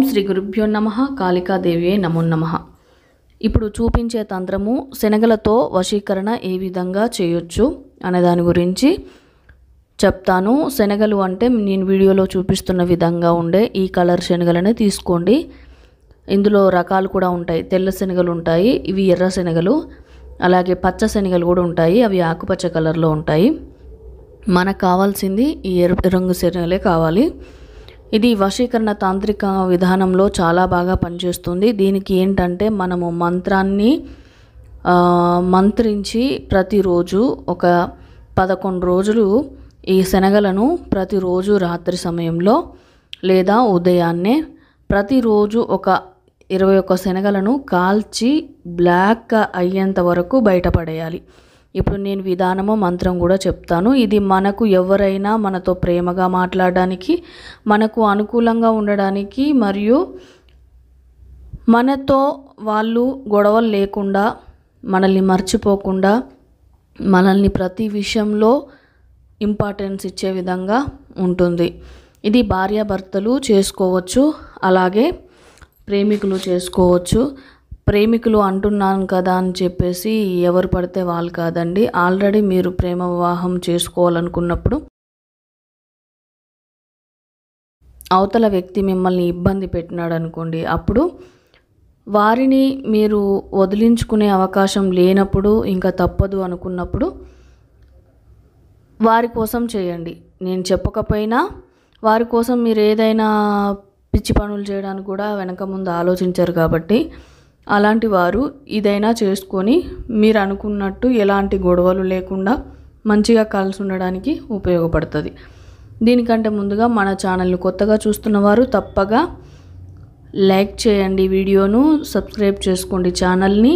ఓం శ్రీ గురుభ్యో నమ కాళికాదేవియే నమో నమ ఇప్పుడు చూపించే తంత్రము శనగలతో వశీకరణ ఏ విధంగా చేయొచ్చు అనే దాని గురించి చెప్తాను శనగలు అంటే నేను వీడియోలో చూపిస్తున్న విధంగా ఉండే ఈ కలర్ శనగలనే తీసుకోండి ఇందులో రకాలు కూడా ఉంటాయి తెల్ల శనగలు ఉంటాయి ఇవి ఎర్ర శనగలు అలాగే పచ్చ శనగలు కూడా ఉంటాయి అవి ఆకుపచ్చ కలర్లో ఉంటాయి మనకు కావాల్సింది ఈ ఎరుపు రంగు శనగలే కావాలి ఇది వశీకరణ తాంత్రిక విధానంలో చాలా బాగా పనిచేస్తుంది దీనికి ఏంటంటే మనము మంత్రాన్ని మంత్రించి ప్రతిరోజు ఒక పదకొండు రోజులు ఈ శనగలను ప్రతిరోజు రాత్రి సమయంలో లేదా ఉదయాన్నే ప్రతిరోజు ఒక ఇరవై ఒక్క శనగలను కాల్చి బ్లాక్ అయ్యేంత వరకు బయటపడేయాలి ఇప్పుడు నేను విధానము మంత్రం కూడా చెప్తాను ఇది మనకు ఎవరైనా మనతో ప్రేమగా మాట్లాడడానికి మనకు అనుకూలంగా ఉండడానికి మరియు మనతో వాళ్ళు గొడవలు లేకుండా మనల్ని మర్చిపోకుండా మనల్ని ప్రతి విషయంలో ఇంపార్టెన్స్ ఇచ్చే విధంగా ఉంటుంది ఇది భార్యాభర్తలు చేసుకోవచ్చు అలాగే ప్రేమికులు చేసుకోవచ్చు ప్రేమికులు అంటున్నాను కదా అని చెప్పేసి ఎవరు పడితే వాళ్ళు కాదండి ఆల్రెడీ మీరు ప్రేమ వివాహం చేసుకోవాలనుకున్నప్పుడు అవతల వ్యక్తి మిమ్మల్ని ఇబ్బంది పెట్టినాడు అనుకోండి అప్పుడు వారిని మీరు వదిలించుకునే అవకాశం లేనప్పుడు ఇంకా తప్పదు అనుకున్నప్పుడు వారి కోసం చేయండి నేను చెప్పకపోయినా వారి కోసం మీరు ఏదైనా పిచ్చి పనులు చేయడానికి కూడా వెనక ముందు ఆలోచించారు కాబట్టి అలాంటి వారు ఇదైనా చేసుకొని మీరు అనుకున్నట్టు ఎలాంటి గొడవలు లేకుండా మంచిగా కలిసి ఉండడానికి ఉపయోగపడుతుంది దీనికంటే ముందుగా మన ఛానల్ని కొత్తగా చూస్తున్న వారు తప్పగా లైక్ చేయండి వీడియోను సబ్స్క్రైబ్ చేసుకోండి ఛానల్ని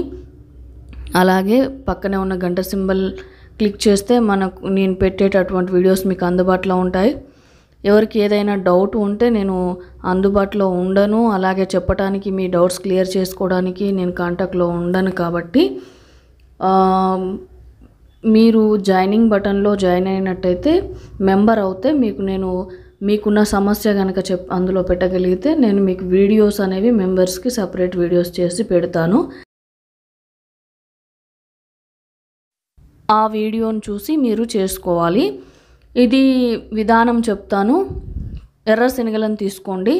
అలాగే పక్కనే ఉన్న గంట సింబల్ క్లిక్ చేస్తే మనకు నేను పెట్టేటటువంటి వీడియోస్ మీకు అందుబాటులో ఉంటాయి ఎవరికి ఏదైనా డౌట్ ఉంటే నేను అందుబాటులో ఉండను అలాగే చెప్పడానికి మీ డౌట్స్ క్లియర్ చేసుకోవడానికి నేను కాంటాక్ట్లో ఉండను కాబట్టి మీరు జాయినింగ్ బటన్లో జాయిన్ అయినట్టయితే మెంబర్ అవుతే మీకు నేను మీకున్న సమస్య కనుక చెప్ అందులో పెట్టగలిగితే నేను మీకు వీడియోస్ అనేవి మెంబర్స్కి సపరేట్ వీడియోస్ చేసి పెడతాను ఆ వీడియోను చూసి మీరు చేసుకోవాలి ఇది విధానం చెప్తాను ఎర్ర శనగలను తీసుకోండి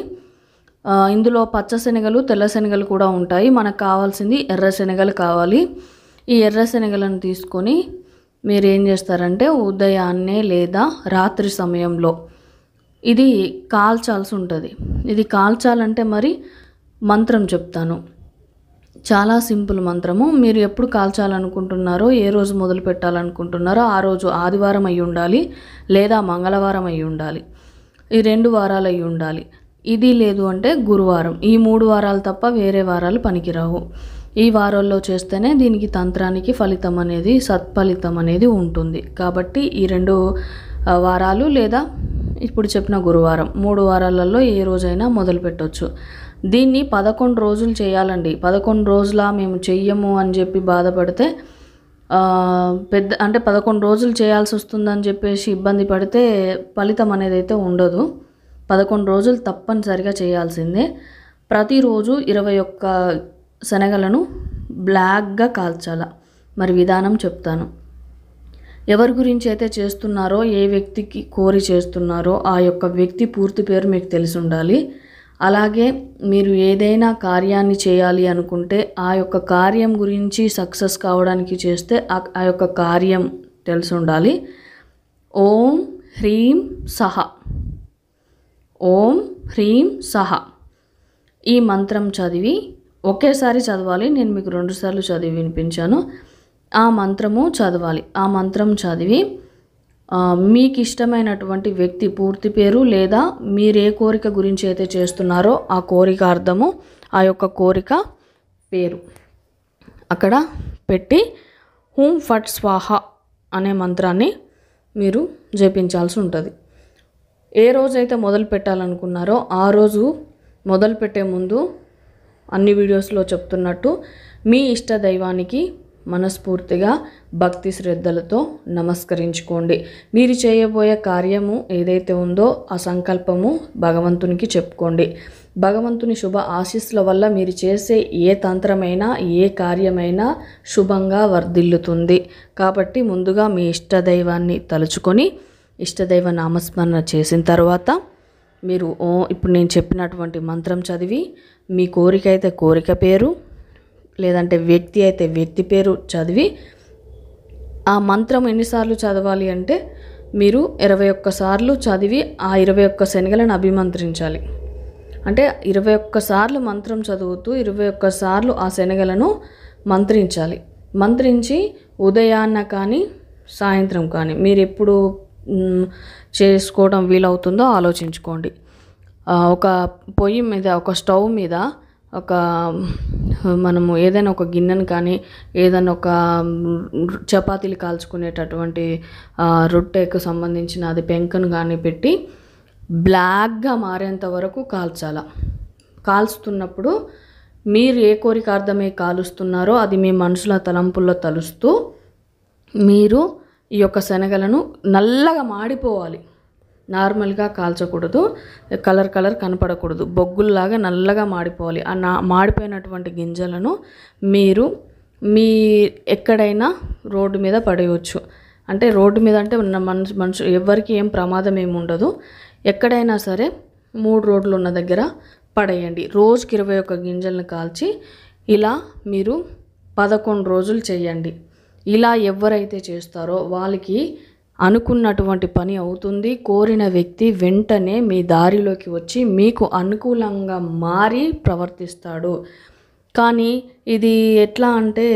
ఇందులో పచ్చ శనగలు తెల్ల శనగలు కూడా ఉంటాయి మనకు కావాల్సింది ఎర్ర శనగలు కావాలి ఈ ఎర్ర శనగలను తీసుకొని మీరు ఏం చేస్తారంటే ఉదయాన్నే లేదా రాత్రి సమయంలో ఇది కాల్చాల్సి ఉంటుంది ఇది కాల్చాలంటే మరి మంత్రం చెప్తాను చాలా సింపుల్ మంత్రము మీరు ఎప్పుడు కాల్చాలనుకుంటున్నారో ఏ రోజు మొదలు పెట్టాలనుకుంటున్నారో ఆ రోజు ఆదివారం అయి ఉండాలి లేదా మంగళవారం అయి ఉండాలి ఈ రెండు వారాలు అయి ఉండాలి ఇది లేదు అంటే గురువారం ఈ మూడు వారాలు తప్ప వేరే వారాలు పనికిరావు ఈ వారాల్లో చేస్తేనే దీనికి తంత్రానికి ఫలితం అనేది సత్ఫలితం అనేది ఉంటుంది కాబట్టి ఈ రెండు వారాలు లేదా ఇప్పుడు చెప్పిన గురువారం మూడు వారాలలో ఏ రోజైనా మొదలు పెట్టవచ్చు దీన్ని పదకొండు రోజులు చేయాలండి పదకొండు రోజుల మేము చెయ్యము అని చెప్పి బాధపడితే పెద్ద అంటే పదకొండు రోజులు చేయాల్సి వస్తుందని చెప్పేసి ఇబ్బంది పడితే ఫలితం అనేది అయితే ఉండదు పదకొండు రోజులు తప్పనిసరిగా చేయాల్సిందే ప్రతిరోజు ఇరవై ఒక్క శనగలను బ్లాక్గా కాల్చాల మరి విధానం చెప్తాను ఎవరి గురించి అయితే చేస్తున్నారో ఏ వ్యక్తికి కోరి చేస్తున్నారో ఆ యొక్క వ్యక్తి పూర్తి పేరు మీకు తెలిసి ఉండాలి అలాగే మీరు ఏదైనా కార్యాన్ని చేయాలి అనుకుంటే ఆ యొక్క కార్యం గురించి సక్సెస్ కావడానికి చేస్తే ఆ యొక్క కార్యం తెలిసి ఉండాలి ఓం హ్రీం సహ ఓం హ్రీం సహ ఈ మంత్రం చదివి ఒకేసారి చదవాలి నేను మీకు రెండుసార్లు చదివి వినిపించాను ఆ మంత్రము చదవాలి ఆ మంత్రం చదివి మీకు ఇష్టమైనటువంటి వ్యక్తి పూర్తి పేరు లేదా మీరు ఏ కోరిక గురించి అయితే చేస్తున్నారో ఆ కోరిక అర్థము ఆ యొక్క కోరిక పేరు అక్కడ పెట్టి హూం ఫట్ స్వాహ అనే మంత్రాన్ని మీరు జపించాల్సి ఉంటుంది ఏ రోజైతే మొదలు పెట్టాలనుకున్నారో ఆ రోజు మొదలు పెట్టే ముందు అన్ని వీడియోస్లో చెప్తున్నట్టు మీ ఇష్ట దైవానికి మనస్ఫూర్తిగా భక్తి శ్రద్ధలతో నమస్కరించుకోండి మీరు చేయబోయే కార్యము ఏదైతే ఉందో ఆ సంకల్పము భగవంతునికి చెప్పుకోండి భగవంతుని శుభ ఆశీస్సుల వల్ల మీరు చేసే ఏ తంత్రమైనా ఏ కార్యమైనా శుభంగా వర్ధిల్లుతుంది కాబట్టి ముందుగా మీ ఇష్టదైవాన్ని తలుచుకొని ఇష్టదైవ నామస్మరణ చేసిన తర్వాత మీరు ఇప్పుడు నేను చెప్పినటువంటి మంత్రం చదివి మీ కోరిక అయితే కోరిక పేరు లేదంటే వ్యక్తి అయితే వ్యక్తి పేరు చదివి ఆ మంత్రం ఎన్నిసార్లు చదవాలి అంటే మీరు ఇరవై ఒక్కసార్లు చదివి ఆ ఇరవై ఒక్క శనగలను అభిమంత్రించాలి అంటే ఇరవై ఒక్కసార్లు మంత్రం చదువుతూ ఇరవై ఒక్కసార్లు ఆ శనగలను మంత్రించాలి మంత్రించి ఉదయాన్న కానీ సాయంత్రం కానీ మీరు ఎప్పుడు చేసుకోవడం వీలవుతుందో ఆలోచించుకోండి ఒక పొయ్యి మీద ఒక స్టవ్ మీద ఒక మనము ఏదైనా ఒక గిన్నెను కానీ ఏదైనా ఒక చపాతీలు కాల్చుకునేటటువంటి రొట్టెకు సంబంధించిన అది పెంకను కానీ పెట్టి బ్లాక్గా మారేంత వరకు కాల్చాల కాల్చుతున్నప్పుడు మీరు ఏ కోరిక అర్థమై కాలుస్తున్నారో అది మీ మనుషుల తలంపుల్లో తలుస్తూ మీరు ఈ యొక్క శనగలను నల్లగా మాడిపోవాలి నార్మల్గా కాల్చకూడదు కలర్ కలర్ కనపడకూడదు బొగ్గుల్లాగా నల్లగా మాడిపోవాలి ఆ నా మాడిపోయినటువంటి గింజలను మీరు మీ ఎక్కడైనా రోడ్డు మీద పడేయచ్చు అంటే రోడ్డు మీద అంటే ఉన్న మనుషు మనుషు ఎవరికి ఏం ప్రమాదం ఏమి ఉండదు ఎక్కడైనా సరే మూడు రోడ్లు ఉన్న దగ్గర పడేయండి రోజుకి ఇరవై ఒక్క గింజలను కాల్చి ఇలా మీరు పదకొండు రోజులు చేయండి ఇలా ఎవరైతే చేస్తారో వాళ్ళకి అనుకున్నటువంటి పని అవుతుంది కోరిన వ్యక్తి వెంటనే మీ దారిలోకి వచ్చి మీకు అనుకూలంగా మారి ప్రవర్తిస్తాడు కానీ ఇది ఎట్లా అంటే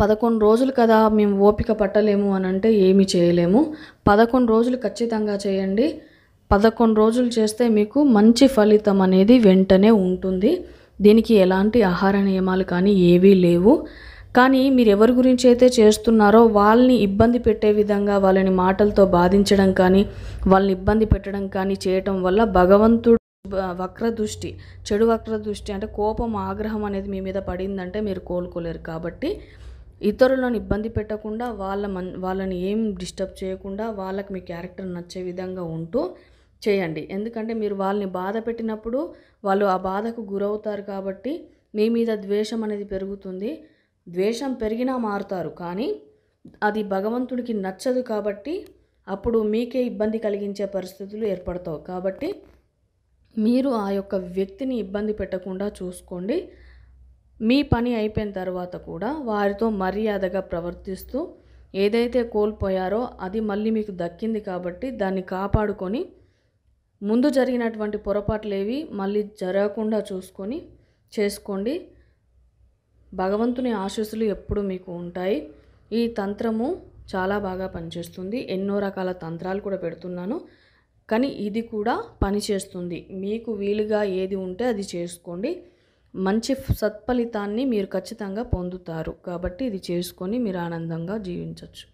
పదకొండు రోజులు కదా మేము ఓపిక పట్టలేము అని అంటే ఏమి చేయలేము పదకొండు రోజులు ఖచ్చితంగా చేయండి పదకొండు రోజులు చేస్తే మీకు మంచి ఫలితం అనేది వెంటనే ఉంటుంది దీనికి ఎలాంటి ఆహార నియమాలు కానీ ఏవీ లేవు కానీ మీరు ఎవరి గురించి అయితే చేస్తున్నారో వాళ్ళని ఇబ్బంది పెట్టే విధంగా వాళ్ళని మాటలతో బాధించడం కానీ వాళ్ళని ఇబ్బంది పెట్టడం కానీ చేయటం వల్ల భగవంతుడు వక్ర దృష్టి చెడు వక్ర దృష్టి అంటే కోపం ఆగ్రహం అనేది మీ మీద పడిందంటే మీరు కోలుకోలేరు కాబట్టి ఇతరులను ఇబ్బంది పెట్టకుండా వాళ్ళ మన్ వాళ్ళని ఏం డిస్టర్బ్ చేయకుండా వాళ్ళకి మీ క్యారెక్టర్ నచ్చే విధంగా ఉంటూ చేయండి ఎందుకంటే మీరు వాళ్ళని బాధ పెట్టినప్పుడు వాళ్ళు ఆ బాధకు గురవుతారు కాబట్టి మీ మీద ద్వేషం అనేది పెరుగుతుంది ద్వేషం పెరిగినా మారుతారు కానీ అది భగవంతుడికి నచ్చదు కాబట్టి అప్పుడు మీకే ఇబ్బంది కలిగించే పరిస్థితులు ఏర్పడతావు కాబట్టి మీరు ఆ యొక్క వ్యక్తిని ఇబ్బంది పెట్టకుండా చూసుకోండి మీ పని అయిపోయిన తర్వాత కూడా వారితో మర్యాదగా ప్రవర్తిస్తూ ఏదైతే కోల్పోయారో అది మళ్ళీ మీకు దక్కింది కాబట్టి దాన్ని కాపాడుకొని ముందు జరిగినటువంటి పొరపాట్లేవి మళ్ళీ జరగకుండా చూసుకొని చేసుకోండి భగవంతుని ఆశస్సులు ఎప్పుడు మీకు ఉంటాయి ఈ తంత్రము చాలా బాగా పనిచేస్తుంది ఎన్నో రకాల తంత్రాలు కూడా పెడుతున్నాను కానీ ఇది కూడా పనిచేస్తుంది మీకు వీలుగా ఏది ఉంటే అది చేసుకోండి మంచి సత్ఫలితాన్ని మీరు ఖచ్చితంగా పొందుతారు కాబట్టి ఇది చేసుకొని మీరు ఆనందంగా జీవించవచ్చు